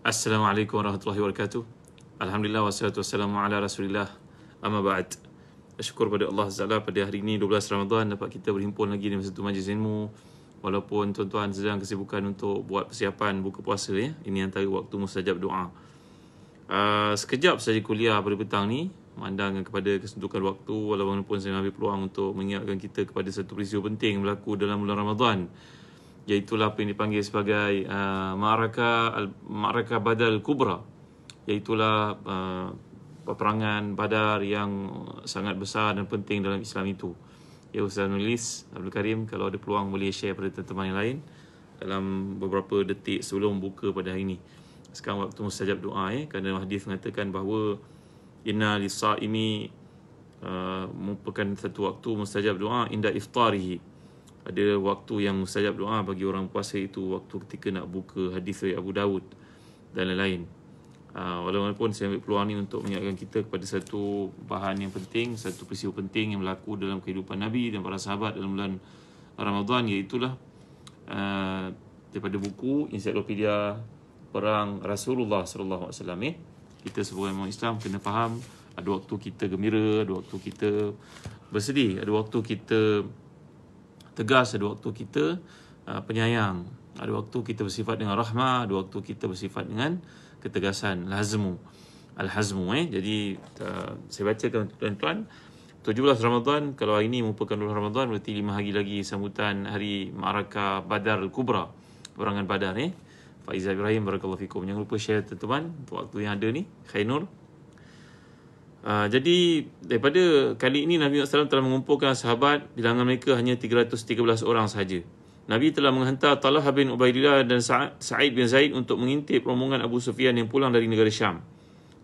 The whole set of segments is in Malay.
Assalamualaikum warahmatullahi wabarakatuh. Alhamdulillah wassalatu wassalamu ala Rasulillah. Amma ba'd. Syukur pada Allah Taala pada hari ini 12 Ramadan dapat kita berhimpun lagi di satu majlis ilmu. Walaupun tuan-tuan sedang kesibukan untuk buat persiapan buka puasa ya. Ini antara waktu mustajab doa. Uh, sekejap saja kuliah pada petang ni memandang kepada kesentukan waktu walaupun saya ambil peluang untuk mengingatkan kita kepada satu peristiwa penting berlaku dalam bulan Ramadan iaitu apa yang dipanggil sebagai uh, Ma'raka Ma'raka Badal Kubra iaitu uh, peperangan Badar yang sangat besar dan penting dalam Islam itu. Ya Ustaz Nulis Abdul Karim kalau ada peluang boleh share pada teman-teman yang lain dalam beberapa detik sebelum buka pada hari ini. Sekarang waktu mustajab doa eh kerana hadis mengatakan bahawa inna lisaimi uh, merupakan satu waktu mustajab doa inda iftarihi ada waktu yang mustajab doa bagi orang puasa itu waktu ketika nak buka hadis dari Abu Dawud dan lain-lain. Uh, walaupun saya ambil peluang ini untuk mengingatkan kita kepada satu bahan yang penting, satu peristiwa penting yang berlaku dalam kehidupan Nabi dan para sahabat dalam bulan Ramadhan iaitu uh, ah, daripada buku Encyclopedia Perang Rasulullah SAW eh. Kita sebagai orang Islam kena faham ada waktu kita gembira, ada waktu kita bersedih, ada waktu kita tegas ada waktu kita uh, penyayang ada waktu kita bersifat dengan rahmah ada waktu kita bersifat dengan ketegasan lazmu al hazmu eh jadi uh, saya bacakan tuan-tuan 17 ramadan, kalau hari ini merupakan bulan ramadan berarti 5 hari lagi sambutan hari Ma'araka Badar Kubra perangan Badar eh Faizah Ibrahim barakallahu fikum jangan lupa share tuan-tuan untuk waktu yang ada ni Khainur Ha, jadi daripada kali ini Nabi Muhammad SAW telah mengumpulkan sahabat bilangan mereka hanya 313 orang sahaja. Nabi telah menghantar Talha bin Ubaidillah dan Sa'id bin Zaid untuk mengintip rombongan Abu Sufyan yang pulang dari negara Syam.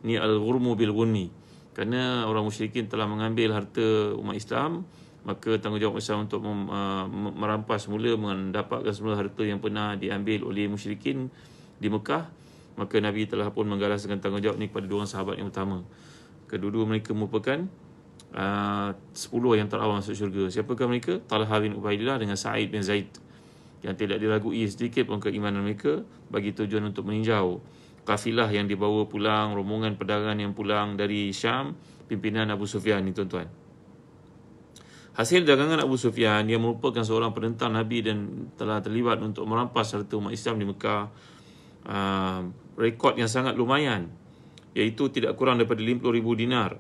Ini Al-Ghurmu Bil-Ghunni. Kerana orang musyrikin telah mengambil harta umat Islam, maka tanggungjawab Islam untuk ah, merampas semula, mendapatkan semula harta yang pernah diambil oleh musyrikin di Mekah, maka Nabi telah pun menggalaskan tanggungjawab ini kepada dua sahabat yang utama kedua-dua mereka merupakan uh, sepuluh yang terawal masuk syurga siapakah mereka Talha bin Ubaidillah dengan Sa'id bin Zaid yang tidak diragui sedikit pun keimanan mereka bagi tujuan untuk meninjau kafilah yang dibawa pulang rombongan pedagang yang pulang dari Syam pimpinan Abu Sufyan ni tuan-tuan Hasil dagangan Abu Sufyan, yang merupakan seorang penentang Nabi dan telah terlibat untuk merampas serta umat Islam di Mekah. Uh, rekod yang sangat lumayan iaitu tidak kurang daripada 50,000 dinar.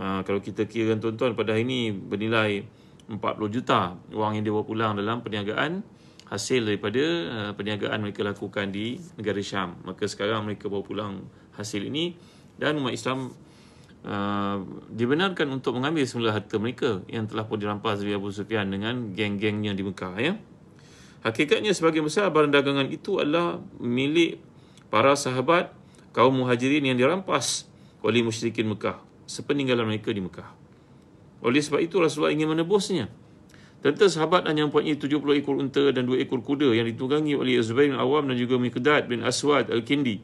Ha, kalau kita kira tuan-tuan pada hari ini bernilai 40 juta wang yang dia bawa pulang dalam perniagaan hasil daripada uh, perniagaan mereka lakukan di negara Syam. Maka sekarang mereka bawa pulang hasil ini dan umat Islam uh, dibenarkan untuk mengambil semula harta mereka yang telah pun dirampas oleh Abu Sufyan dengan geng-gengnya di Mekah. Ya. Hakikatnya sebagai besar barang dagangan itu adalah milik para sahabat kaum muhajirin yang dirampas oleh musyrikin Mekah sepeninggalan mereka di Mekah. Oleh sebab itu Rasulullah ingin menebusnya. Tentu sahabat hanya mempunyai 70 ekor unta dan 2 ekor kuda yang ditunggangi oleh Zubair bin Awam dan juga Miqdad bin Aswad Al-Kindi.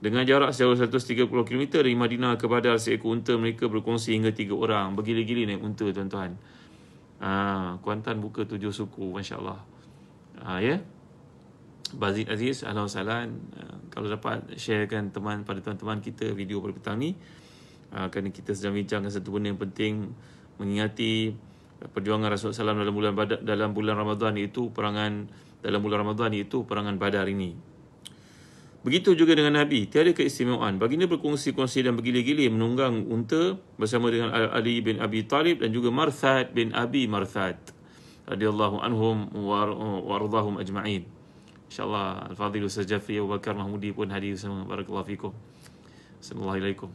Dengan jarak sejauh 130 km dari Madinah ke Badar, seekor unta mereka berkongsi hingga 3 orang. Bergila-gila naik unta tuan-tuan. Ah, Kuantan buka 7 suku, Masya Allah. Ah, ya? Yeah? Bazid Aziz Alhamdulillah wassalam uh, kalau dapat sharekan teman pada teman-teman kita video pada petang ni uh, kerana kita sedang bincang satu benda yang penting mengingati perjuangan Rasulullah SAW dalam bulan badar, dalam bulan Ramadan iaitu perangan dalam bulan ramadhan iaitu perangan Badar ini. Begitu juga dengan Nabi, tiada keistimewaan. Baginda berkongsi-kongsi dan bergilir-gilir menunggang unta bersama dengan Ali bin Abi Talib dan juga Marthad bin Abi Marthad radhiyallahu anhum wa ajma'in. War- InsyaAllah Al-Fadhil Ustaz Jafri Abu Bakar Mahmudi pun hadir bersama Barakallahu Fikum Assalamualaikum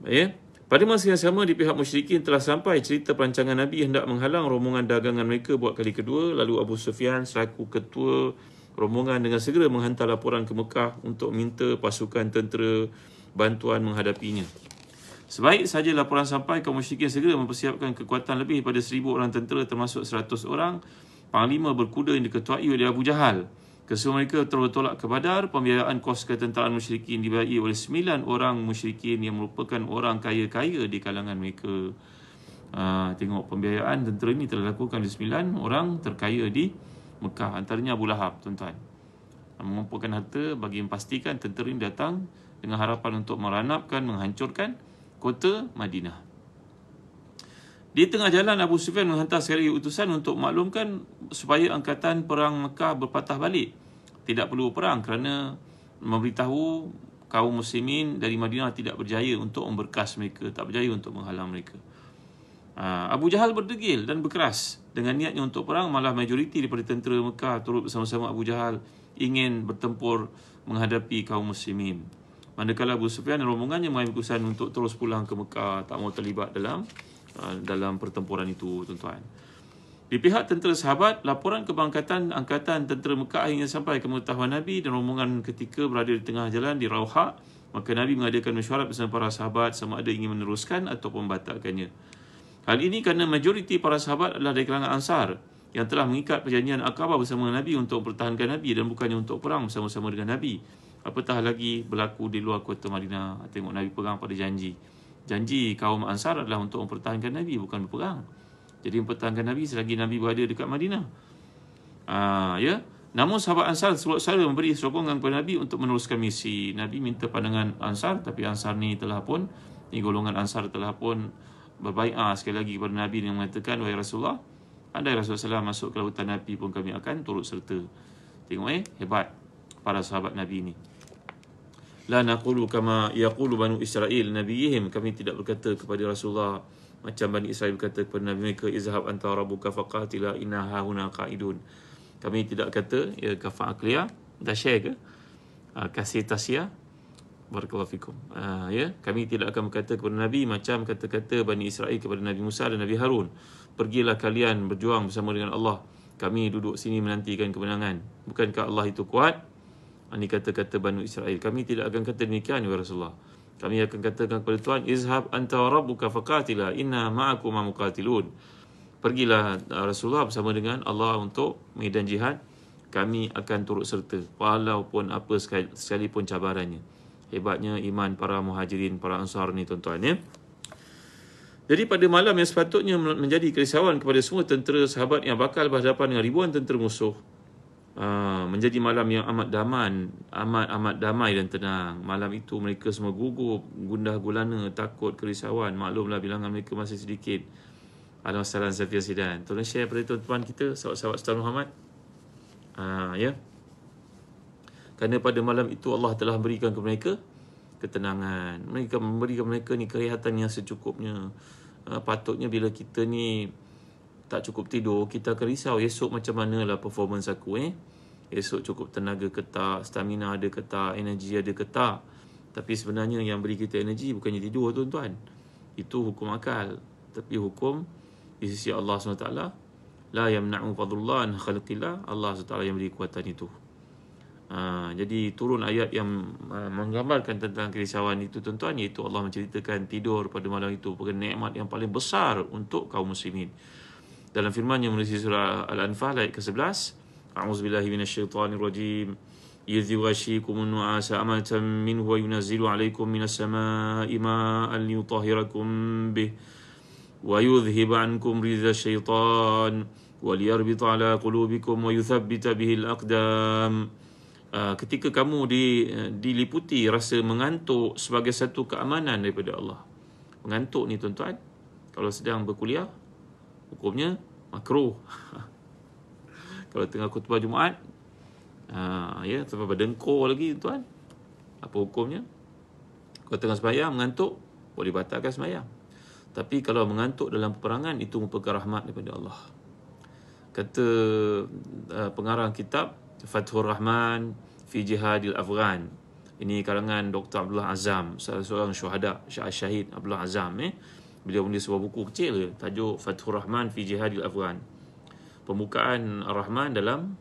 Baik ya? Pada masa yang sama di pihak musyrikin telah sampai cerita perancangan Nabi hendak menghalang rombongan dagangan mereka buat kali kedua lalu Abu Sufyan selaku ketua rombongan dengan segera menghantar laporan ke Mekah untuk minta pasukan tentera bantuan menghadapinya. Sebaik saja laporan sampai, kaum musyrikin segera mempersiapkan kekuatan lebih daripada seribu orang tentera termasuk seratus orang panglima berkuda yang diketuai oleh Abu Jahal. Kesemua mereka telah bertolak ke Badar, pembiayaan kos ketentaraan musyrikin dibayai oleh 9 orang musyrikin yang merupakan orang kaya-kaya di kalangan mereka. Ha, tengok pembiayaan tentera ini telah dilakukan oleh 9 orang terkaya di Mekah, antaranya Abu Lahab, tuan-tuan. Mengumpulkan harta bagi memastikan tentera ini datang dengan harapan untuk meranapkan, menghancurkan kota Madinah. Di tengah jalan Abu Sufyan menghantar sekali utusan untuk maklumkan supaya angkatan perang Mekah berpatah balik. Tidak perlu perang kerana memberitahu kaum muslimin dari Madinah tidak berjaya untuk memberkas mereka, tak berjaya untuk menghalang mereka. Ha, Abu Jahal berdegil dan berkeras dengan niatnya untuk perang malah majoriti daripada tentera Mekah turut bersama-sama Abu Jahal ingin bertempur menghadapi kaum muslimin. Manakala Abu Sufyan dan rombongannya mengambil keputusan untuk terus pulang ke Mekah, tak mau terlibat dalam Ah, dalam pertempuran itu tuan-tuan. Di pihak tentera sahabat, laporan kebangkatan angkatan tentera Mekah hingga sampai ke pengetahuan Nabi dan rombongan ketika berada di tengah jalan di Rauha, maka Nabi mengadakan mesyuarat bersama para sahabat sama ada ingin meneruskan atau membatalkannya. Hal ini kerana majoriti para sahabat adalah dari kalangan Ansar yang telah mengikat perjanjian akabah bersama Nabi untuk pertahankan Nabi dan bukannya untuk perang bersama-sama dengan Nabi. Apatah lagi berlaku di luar kota Madinah tengok Nabi pegang pada janji janji kaum Ansar adalah untuk mempertahankan Nabi bukan berperang. Jadi mempertahankan Nabi selagi Nabi berada dekat Madinah. Aa, ah, ya. Namun sahabat Ansar sebab saya memberi sokongan kepada Nabi untuk meneruskan misi. Nabi minta pandangan Ansar tapi Ansar ni telah pun ni golongan Ansar telah pun berbaik. berbaikah sekali lagi kepada Nabi yang mengatakan wahai Rasulullah andai Rasulullah masuk ke lautan Nabi pun kami akan turut serta. Tengok eh hebat para sahabat Nabi ini. La naqulu kama yaqulu banu Israel nabiyihim. Kami tidak berkata kepada Rasulullah macam Bani Israel berkata kepada Nabi mereka izhab anta rabbuka faqatila inna hauna qaidun. Kami tidak kata ya kafa aqliya dah share ke? Ah, kasih tasia barakallahu fikum. Ah, ya, kami tidak akan berkata kepada Nabi macam kata-kata Bani Israel kepada Nabi Musa dan Nabi Harun. Pergilah kalian berjuang bersama dengan Allah. Kami duduk sini menantikan kemenangan. Bukankah Allah itu kuat? Ini kata-kata Banu Israel. Kami tidak akan kata demikian, Ya Rasulullah. Kami akan katakan kepada Tuhan, Izhab anta Rabbu faqatila inna ma'akum amuqatilun. Pergilah ya Rasulullah bersama dengan Allah untuk medan jihad. Kami akan turut serta walaupun apa sekalipun cabarannya. Hebatnya iman para muhajirin, para ansar ni tuan-tuan ya. Jadi pada malam yang sepatutnya menjadi kerisauan kepada semua tentera sahabat yang bakal berhadapan dengan ribuan tentera musuh, Ah, menjadi malam yang amat daman, amat amat damai dan tenang. Malam itu mereka semua gugup, gundah gulana, takut kerisauan. Maklumlah bilangan mereka masih sedikit. Alhamdulillah Zafia Sidan. Tolong share pada tuan-tuan kita, sahabat-sahabat Ustaz Muhammad. Ha, ya. Kerana pada malam itu Allah telah berikan kepada mereka ketenangan. Mereka memberikan mereka ni kerehatan yang secukupnya. Ha, patutnya bila kita ni tak cukup tidur, kita akan risau esok macam manalah performance aku eh. Esok cukup tenaga ketak, stamina ada ketak, energi ada ketak. Tapi sebenarnya yang beri kita energi bukannya tidur tuan-tuan. Itu hukum akal. Tapi hukum di sisi Allah SWT. La yamna'u fadullah an khalqillah. Allah SWT yang beri kekuatan itu. Ha, jadi turun ayat yang ha, menggambarkan tentang kerisauan itu tuan-tuan iaitu Allah menceritakan tidur pada malam itu bukan nikmat yang paling besar untuk kaum muslimin dalam firman yang menulis surah Al-Anfal ayat ke-11 A'udzubillahi minasyaitanirrajim يذغشيكم النعاس أمنة منه وينزل عليكم من السماء ماء ليطهركم به ويذهب عنكم رذ الشيطان وليربط على قلوبكم ويثبت به الأقدام ketika kamu di, eh, diliputi rasa mengantuk sebagai satu keamanan daripada Allah. Mengantuk ni tuan-tuan, kalau sedang berkuliah, hukumnya makruh. Kalau tengah khutbah Jumaat, uh, ya sampai berdengkur lagi tuan. Apa hukumnya? Kalau tengah sembahyang mengantuk, boleh batalkan sembahyang. Tapi kalau mengantuk dalam peperangan itu merupakan rahmat daripada Allah. Kata uh, pengarang kitab Fathur Rahman fi Jihadil Afghan. Ini karangan Dr. Abdullah Azam, salah seorang syuhada, syahid Abdullah Azam eh beliau menulis sebuah buku kecil tajuk Fatuh Rahman fi Jihadil Afghan. Pembukaan Rahman dalam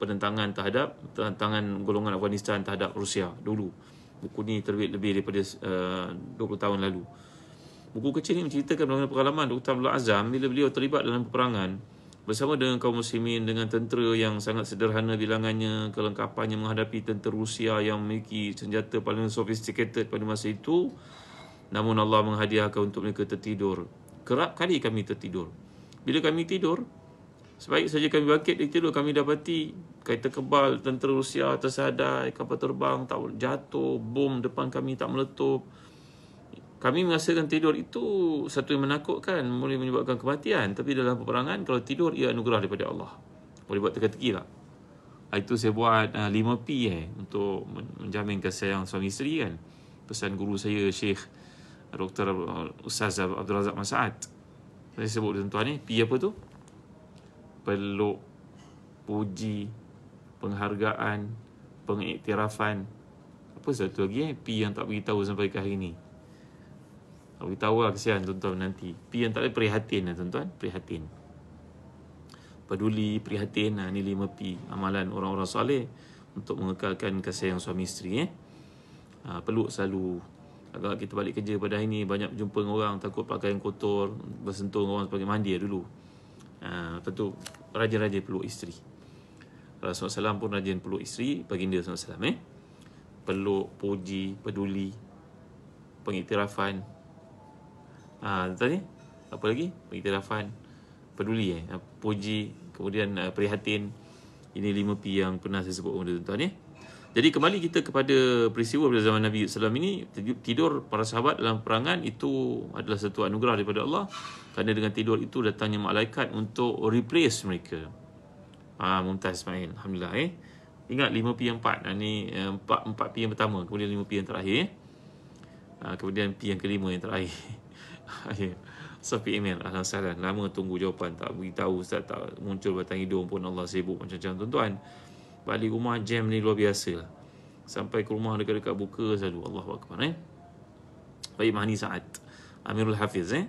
penentangan terhadap penentangan golongan Afghanistan terhadap Rusia dulu. Buku ni terbit lebih daripada eh, uh, 20 tahun lalu. Buku kecil ni menceritakan mengenai pengalaman Dr. Abdul Azam bila beliau terlibat dalam peperangan bersama dengan kaum muslimin dengan tentera yang sangat sederhana bilangannya, kelengkapannya menghadapi tentera Rusia yang memiliki senjata paling sophisticated pada masa itu Namun Allah menghadiahkan untuk mereka tertidur. Kerap kali kami tertidur. Bila kami tidur, sebaik saja kami bangkit dari tidur, kami dapati kereta kebal, tentera Rusia tersadai, kapal terbang tak jatuh, bom depan kami tak meletup. Kami merasakan tidur itu satu yang menakutkan, boleh menyebabkan kematian. Tapi dalam peperangan, kalau tidur, ia anugerah daripada Allah. Boleh buat teka-teki tak? Lah. Ah, itu saya buat uh, ah, 5P eh, untuk menjamin kasih sayang suami isteri kan. Pesan guru saya, Syekh doktor uh, Ustaz Abdul Razak Masaat saya sebut dia tuan ni P apa tu peluk puji penghargaan pengiktirafan apa satu lagi eh P yang tak beritahu sampai ke hari ni tak beritahu lah kesian tuan-tuan nanti P yang tak boleh prihatin lah tuan-tuan prihatin peduli prihatin lah ni 5 P amalan orang-orang soleh untuk mengekalkan kasih yang suami isteri eh ah, peluk selalu kalau kita balik kerja pada hari ni Banyak jumpa dengan orang Takut yang kotor Bersentuh dengan orang sebagai mandi lah dulu ha, Lepas tu Rajin-rajin peluk isteri Rasulullah SAW pun rajin peluk isteri Baginda SAW eh Peluk, puji, peduli Pengiktirafan ha, Tadi Apa lagi? Pengiktirafan Peduli eh ha, Puji Kemudian uh, prihatin Ini lima p yang pernah saya sebut Tuan-tuan eh? Jadi kembali kita kepada peristiwa pada zaman Nabi SAW ini Tidur para sahabat dalam perangan itu adalah satu anugerah daripada Allah Kerana dengan tidur itu datangnya malaikat untuk replace mereka ha, ah, Muntah Ismail, Alhamdulillah eh Ingat 5P yang 4, nah, ni 4, 4P yang pertama Kemudian 5P yang terakhir ha, Kemudian P yang kelima yang terakhir So PM Alhamdulillah Lama tunggu jawapan Tak beritahu Ustaz tak muncul batang hidung pun Allah sibuk macam-macam tuan-tuan balik rumah jam ni luar biasa lah. Sampai ke rumah dekat-dekat buka selalu. Allah Akbar eh. Baik Mahani saat Amirul Hafiz eh.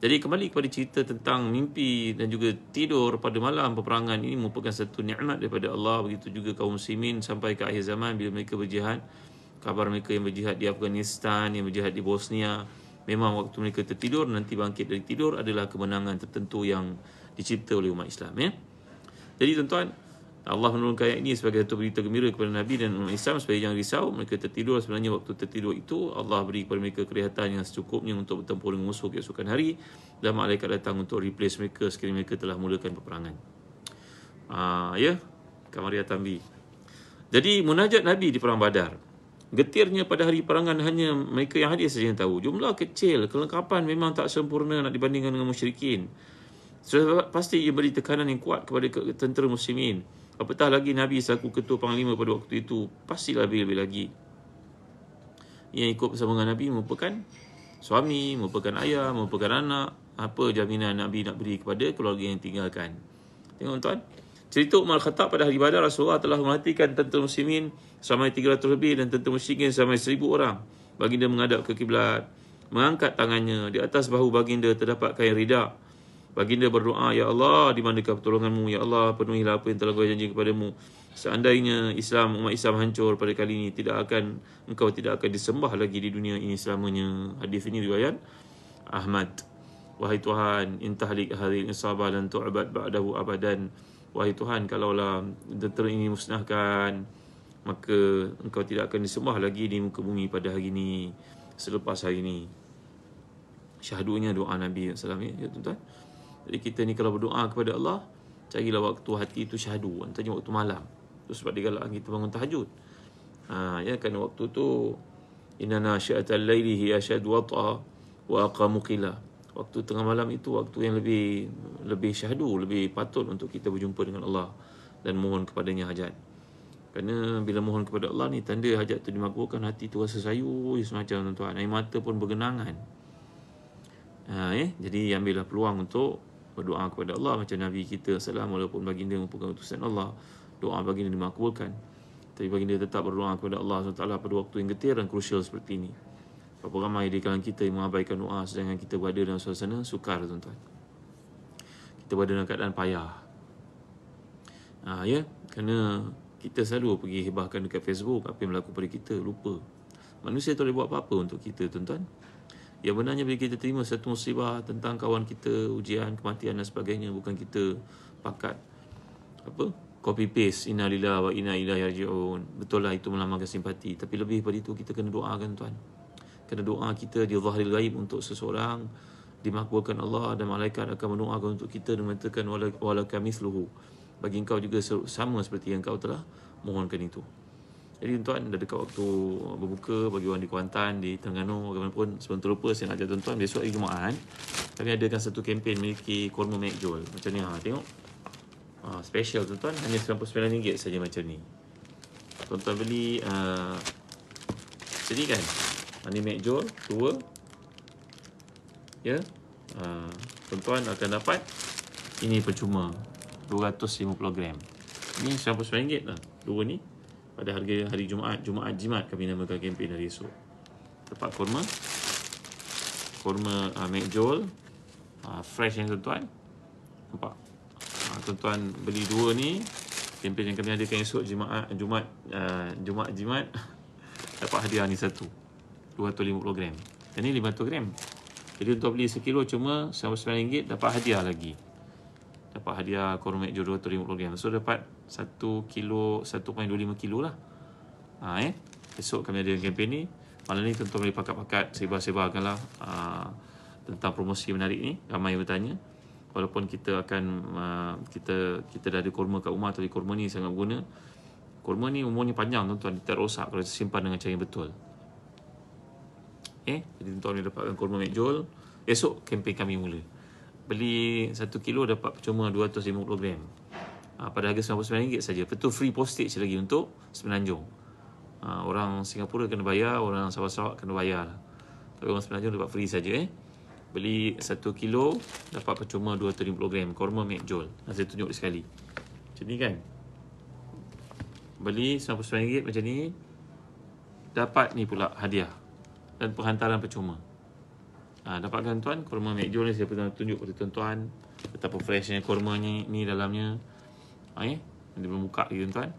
Jadi kembali kepada cerita tentang mimpi dan juga tidur pada malam peperangan ini merupakan satu nikmat daripada Allah. Begitu juga kaum muslimin sampai ke akhir zaman bila mereka berjihad. Kabar mereka yang berjihad di Afghanistan, yang berjihad di Bosnia. Memang waktu mereka tertidur, nanti bangkit dari tidur adalah kemenangan tertentu yang dicipta oleh umat Islam. Ya? Jadi tuan-tuan, Allah menurunkan ayat ini sebagai satu berita gembira kepada Nabi dan umat Islam supaya jangan risau mereka tertidur sebenarnya waktu tertidur itu Allah beri kepada mereka kerehatan yang secukupnya untuk bertempur dengan musuh keesokan hari dan malaikat datang untuk replace mereka sekiranya mereka telah mulakan peperangan. Ah uh, ya, Kamaria Tambi. Jadi munajat Nabi di Perang Badar. Getirnya pada hari perangan hanya mereka yang hadir saja yang tahu. Jumlah kecil, kelengkapan memang tak sempurna nak dibandingkan dengan musyrikin. Sudah pasti ia beri tekanan yang kuat kepada tentera muslimin. Apatah lagi Nabi selaku ketua panglima pada waktu itu Pastilah lebih-lebih lagi Yang ikut bersama dengan Nabi merupakan Suami, merupakan ayah, merupakan anak Apa jaminan Nabi nak beri kepada keluarga yang tinggalkan Tengok tuan Cerita Umar Khattab pada hari ibadah Rasulullah telah melatihkan tentera muslimin Selamai 300 lebih dan tentera musyrikin selamai 1000 orang Baginda mengadap ke kiblat Mengangkat tangannya Di atas bahu baginda terdapat kain ridak Baginda berdoa, Ya Allah, di manakah pertolonganmu? Ya Allah, penuhilah apa yang telah kau janji kepadamu. Seandainya Islam, umat Islam hancur pada kali ini, tidak akan engkau tidak akan disembah lagi di dunia ini selamanya. Hadis ini riwayat Ahmad. Wahai Tuhan, intahlik hari insabah dan tu'abad ba'dahu abadan. Wahai Tuhan, kalaulah tentera ini musnahkan, maka engkau tidak akan disembah lagi di muka bumi pada hari ini, selepas hari ini. Syahdunya doa Nabi SAW ya, ya tuan-tuan. Jadi kita ni kalau berdoa kepada Allah, carilah waktu hati itu syahdu, antaranya waktu malam. Itu sebab digalakkan kita bangun tahajud. Ha, ya kerana waktu tu inna nasyata al-laili hiya ashad wa aqamu qila. Waktu tengah malam itu waktu yang lebih lebih syahdu, lebih patut untuk kita berjumpa dengan Allah dan mohon kepadanya hajat. Kerana bila mohon kepada Allah ni tanda hajat tu dimakbulkan hati tu rasa sayur semacam tuan-tuan. Air mata pun bergenangan. Ha, eh? Jadi ambillah peluang untuk berdoa kepada Allah macam Nabi kita salam walaupun baginda merupakan utusan Allah doa baginda dimakbulkan tapi baginda tetap berdoa kepada Allah SWT pada waktu yang getir dan krusial seperti ini berapa ramai di kalangan kita yang mengabaikan doa sedangkan kita berada dalam suasana sukar tuan-tuan kita berada dalam keadaan payah ha, ya kerana kita selalu pergi hebahkan dekat Facebook apa yang berlaku pada kita lupa manusia tak boleh buat apa-apa untuk kita tuan-tuan yang benarnya bila kita terima satu musibah tentang kawan kita, ujian, kematian dan sebagainya, bukan kita pakat apa copy paste inna wa inna ilaihi raji'un. Betul lah itu melambangkan simpati, tapi lebih daripada itu kita kena doakan tuan. Kena doa kita di zahiril ghaib untuk seseorang dimakbulkan Allah dan malaikat akan mendoakan untuk kita dan mengatakan wala wala kamithluhu. Bagi engkau juga sama seperti yang engkau telah mohonkan itu. Jadi tuan-tuan dah dekat waktu berbuka bagi orang di Kuantan, di Terengganu, bagaimana pun sebelum terlupa saya nak ajak tuan-tuan besok hari Jumaat kami adakan satu kempen miliki kurma McJoel. Macam ni ha, tengok. Ha, special tuan-tuan hanya RM99 saja macam ni. Tuan-tuan beli a uh, sini kan. Ini ha, McJoel tua. Ya. Ha, uh, tuan-tuan akan dapat ini percuma 250 gram. Ini RM99 lah. Dua ni pada harga hari Jumaat Jumaat jimat kami namakan kempen hari esok Tepat kurma kurma uh, ah, mekjol uh, ah, fresh yang tuan-tuan nampak uh, tuan-tuan beli dua ni kempen yang kami adakan esok Jumaat Jumaat uh, Jumaat jimat dapat hadiah ni satu 250 gram yang ni 500 gram jadi untuk beli sekilo cuma RM99 dapat hadiah lagi dapat hadiah kurma mekjol 250 gram so dapat satu kilo, 1.25 kilo lah. Ha, eh? Esok kami ada kempen ni. Malam ni tentu boleh pakat-pakat, sebar-sebarkan lah ha, tentang promosi menarik ni. Ramai bertanya. Walaupun kita akan, ha, kita kita dah ada kurma kat rumah, tapi kurma ni sangat berguna. Kurma ni umurnya panjang tuan-tuan, dia tak rosak kalau disimpan dengan cara yang betul. Eh? Jadi tentu tuan boleh dapatkan kurma Mekjol. Esok kempen kami mula. Beli satu kilo dapat percuma 250 gram. Ah, pada harga RM99 saja. Itu free postage lagi untuk Semenanjung. Ah, orang Singapura kena bayar, orang sabah sarawak kena bayar. Lah. Tapi orang Semenanjung dapat free saja eh. Beli 1 kilo dapat percuma 250 gram korma Mek Jol. Ah, saya tunjuk sekali. Macam ni kan. Beli RM99 macam ni dapat ni pula hadiah dan penghantaran percuma. Ha, dapatkan tuan korma Mek Jol ni saya pernah tunjuk kepada tuan-tuan betapa freshnya korma ni, ni dalamnya. Okay. Yang dia membuka lagi tuan-tuan.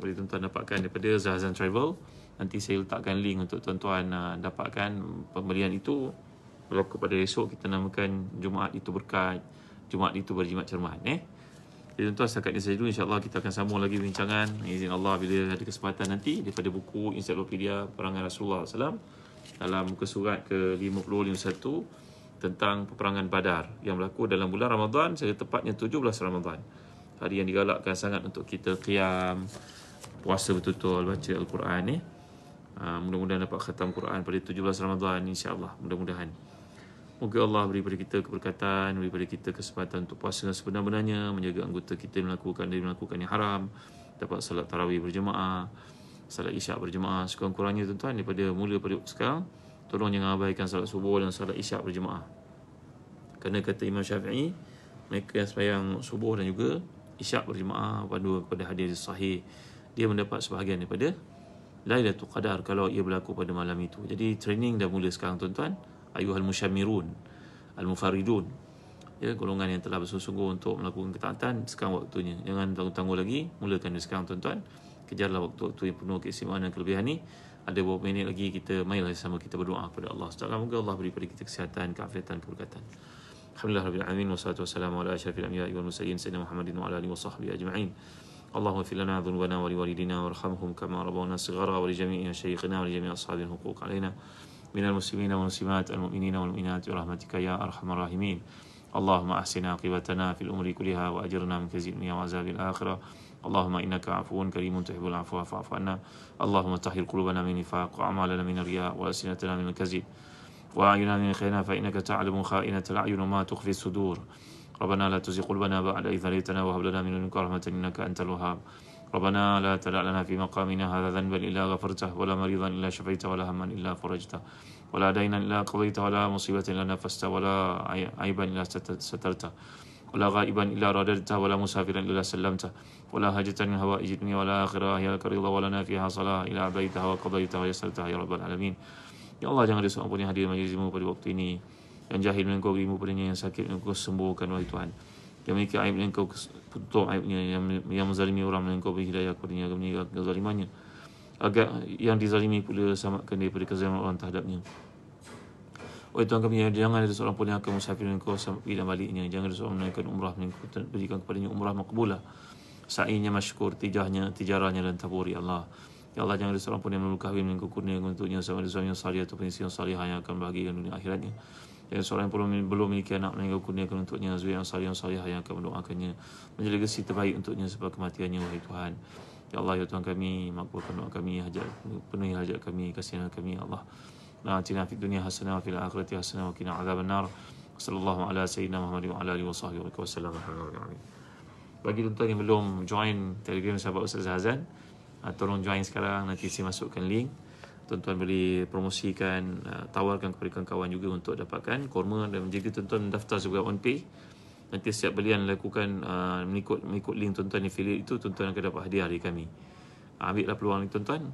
Boleh tuan-tuan dapatkan daripada Zahazan Travel. Nanti saya letakkan link untuk tuan-tuan uh, dapatkan pembelian itu. Berlaku pada esok kita namakan Jumaat itu berkat. Jumaat itu berjimat cermat. Eh. Jadi tuan-tuan setakat ini saya dulu. InsyaAllah kita akan sambung lagi bincangan. Izin Allah bila ada kesempatan nanti. Daripada buku Encyclopedia Perangan Rasulullah SAW. Dalam muka surat ke 50-51 tentang peperangan badar yang berlaku dalam bulan Ramadhan sehingga tepatnya 17 Ramadhan hari yang digalakkan sangat untuk kita qiyam puasa betul-betul baca al-Quran ni. Eh. mudah-mudahan dapat khatam Quran pada 17 Ramadan insya-Allah mudah-mudahan. Moga Allah beri kepada kita keberkatan, beri kepada kita kesempatan untuk puasa dengan sebenar-benarnya, menjaga anggota kita melakukan dan melakukan yang haram, dapat salat tarawih berjemaah, salat isyak berjemaah. Sekurang-kurangnya tuan-tuan daripada mula pada sekarang, tolong jangan abaikan salat subuh dan salat isyak berjemaah. Kerana kata Imam Syafi'i, mereka yang sembahyang subuh dan juga isyak berjemaah pandu pada hadis sahih dia mendapat sebahagian daripada Lailatul Qadar kalau ia berlaku pada malam itu. Jadi training dah mula sekarang tuan-tuan. Ayuhal musyamirun al-mufaridun. Ya, golongan yang telah bersungguh-sungguh untuk melakukan ketaatan sekarang waktunya. Jangan tangguh-tangguh lagi, mulakan dari sekarang tuan-tuan. Kejarlah waktu-waktu yang penuh keistimewaan dan kelebihan ini. Ada beberapa minit lagi kita mainlah sama kita berdoa kepada Allah. Semoga Allah beri kepada kita kesihatan, keafiatan, keberkatan. الحمد لله رب العالمين والصلاة والسلام على أشرف الأنبياء والمرسلين سيدنا محمد وعلى آله وصحبه أجمعين اللهم اغفر لنا ذنوبنا ولوالدينا وارحمهم كما ربونا صغارا ولجميع مشايخنا ولجميع أصحاب الحقوق علينا من المسلمين والمسلمات المؤمنين والمؤمنات برحمتك يا أرحم الراحمين اللهم أحسن عاقبتنا في الأمور كلها وأجرنا من خزي الدنيا وعذاب الآخرة اللهم إنك عفو كريم تحب العفو فاعف عنا اللهم طهر قلوبنا من نفاق وأعمالنا من الرياء وألسنتنا من الكذب وأعيننا خيرنا فإنك تعلم خائنة الأعين وما تخفي الصدور ربنا لا تزغ قلوبنا بعد إذ هديتنا وهب لنا من لدنك رحمة إنك أنت الوهاب ربنا لا تدع لنا في مقامنا هذا ذنبا إلا غفرته ولا مريضا إلا شفيته ولا هما إلا فرجته ولا دينا إلا قضيته ولا مصيبة إلا نفسته ولا عيبا إلا سترته ولا غائبا إلا رددته ولا مسافرا إلا سلمته ولا هجة من هوائج الدنيا ولا آخرة هي لك رضا ولنا فيها صلاة إلى عبيتها وقضيتها ويسرتها يا رب العالمين Ya Allah jangan ada seorang pun yang hadir majlis ilmu pada waktu ini Yang jahil dengan kau beri padanya Yang sakit dengan kau sembuhkan wahai Tuhan Yang memiliki aib dengan kau Tutup aibnya Yang, yang menzalimi orang dengan kau beri hidayah padanya Agar kezalimannya Agar yang dizalimi pula Samatkan daripada kezaliman orang terhadapnya Wahai Tuhan kami Jangan ada seorang pun yang akan musafir dengan kau Sampai dan baliknya Jangan ada seorang menaikkan umrah Menaikkan kau Berikan kepadanya umrah makbulah Sa'inya masyukur Tijahnya Tijarahnya dan taburi Allah Ya Allah jangan ada seorang pun yang menunggu kahwin dengan kukurnia untuknya sama ada suami yang salih ataupun isteri yang salih yang akan bahagiakan dunia akhiratnya. yang seorang yang belum, belum memiliki anak dengan kukurnia untuknya suami yang salih yang salih yang akan mendoakannya. Menjadi gesi terbaik untuknya sebab kematiannya wahai Tuhan. Ya Allah ya Tuhan kami makbulkan doa kami hajat penuhi hajat kami kasihan kami ya Allah. Nah, tina fi dunia hasanah fil akhirat hasanah wa qina azaban nar. Sallallahu ala sayyidina Muhammad wa ala alihi Bagi tuan-tuan yang belum join Telegram sahabat Ustaz Hazan, uh, tolong join sekarang nanti saya masukkan link tuan-tuan boleh promosikan uh, tawarkan kepada kawan-kawan juga untuk dapatkan korma dan menjaga tuan-tuan daftar sebagai on pay nanti setiap belian lakukan uh, mengikut mengikut link tuan-tuan affiliate itu tuan-tuan akan dapat hadiah dari kami uh, ambillah peluang ni tuan-tuan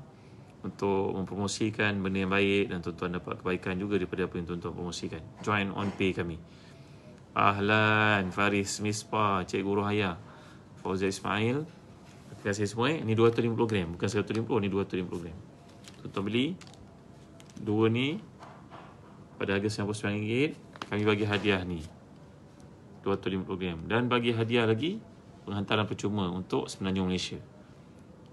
untuk mempromosikan benda yang baik dan tuan-tuan dapat kebaikan juga daripada apa yang tuan-tuan promosikan join on pay kami Ahlan, Faris, Mispa, Cikgu Rohaya, Fauzi Ismail, kasih semua eh. Ni 250 gram. Bukan 150, ni 250 gram. Tuan-tuan beli. Dua ni. Pada harga RM99. Kami bagi hadiah ni. 250 gram. Dan bagi hadiah lagi. Penghantaran percuma untuk Semenanjung Malaysia.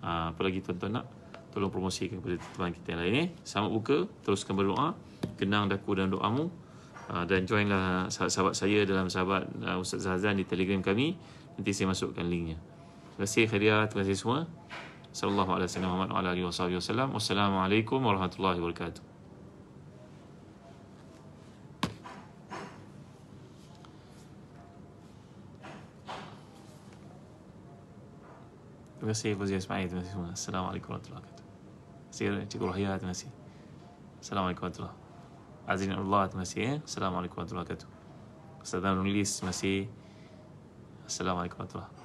Ha, apa lagi tuan-tuan nak? Tolong promosikan kepada teman kita yang lain eh. Selamat buka. Teruskan berdoa. Kenang daku dan doamu. Ha, dan joinlah sahabat-sahabat saya dalam sahabat uh, Ustaz Zahazan di telegram kami. Nanti saya masukkan linknya. Merci Khadirat Terima kasih semua Sallallahu alaihi wasallam wa ala alihi wasallam Wassalamualaikum warahmatullahi wabarakatuh Terima kasih Fauzi Ismail Terima kasih semua Assalamualaikum warahmatullahi wabarakatuh Terima kasih Cikgu Rohia Terima kasih Assalamualaikum warahmatullahi wabarakatuh Azrin Allah Terima kasih Assalamualaikum warahmatullahi wabarakatuh Ustaz Dan Nulis Terima kasih Assalamualaikum warahmatullahi wabarakatuh